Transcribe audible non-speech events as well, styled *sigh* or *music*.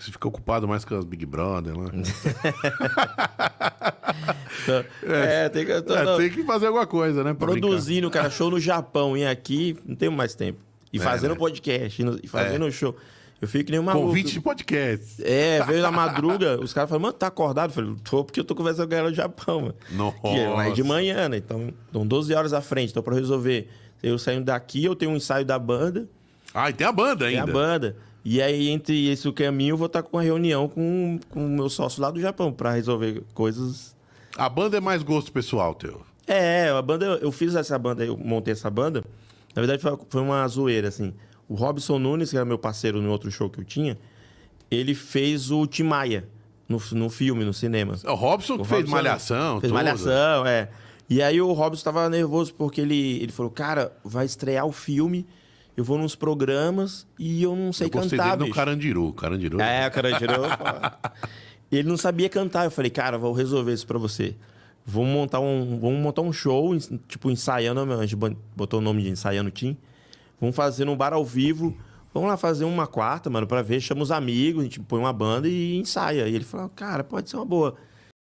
Você fica ocupado mais com as Big Brother, né? *laughs* é, é, tem que, tô, é, tem que fazer alguma coisa, né? Produzindo, brincar. cara, show no Japão e aqui não tenho mais tempo. E é, fazendo né? podcast, e fazendo é. show. Eu fico nem uma Convite de podcast. É, veio na madruga, os caras falaram, mano, tá acordado? Eu falei, tô porque eu tô conversando com ela no Japão, mano. Nossa. Que é de manhã, né? Então, estão 12 horas à frente, então pra resolver. Eu saindo daqui, eu tenho um ensaio da banda. Ah, e tem a banda ainda. Tem a banda. E aí, entre esse caminho, eu vou estar com uma reunião com o meu sócio lá do Japão para resolver coisas. A banda é mais gosto pessoal teu? É, a banda, eu fiz essa banda, eu montei essa banda. Na verdade, foi uma zoeira, assim. O Robson Nunes, que era meu parceiro no outro show que eu tinha, ele fez o Timaya no, no filme, no cinema. O Robson que fez Malhação, Fez tudo. Malhação, é. E aí o Robson tava nervoso porque ele, ele falou, cara, vai estrear o filme eu vou nos programas e eu não sei eu cantar. Dele no Carandiru, Carandiru. É, Carandiru. É ele não sabia cantar. Eu falei, cara, vou resolver isso para você. Vamos montar um, vamos montar um show, tipo ensaiando, a gente botou o nome de ensaiando Tim. Vamos fazer num bar ao vivo. Vamos lá fazer uma quarta, mano, para ver, chama os amigos, a gente põe uma banda e ensaia. E ele falou, cara, pode ser uma boa.